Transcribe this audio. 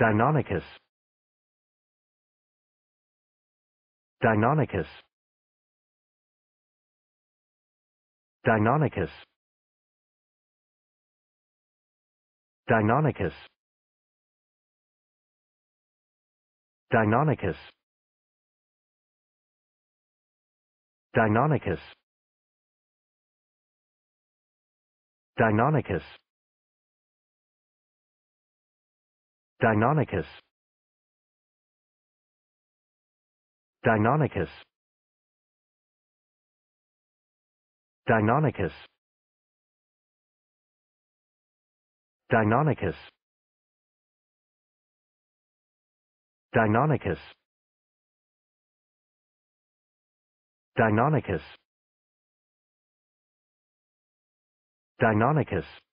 Deinonychus Deinonychus Deinonychus Deinonychus Deinonychus Deinonychus Deinonychus Deinonychus Deinonychus Deinonychus Deinonychus Deinonychus Deinonychus Deinonychus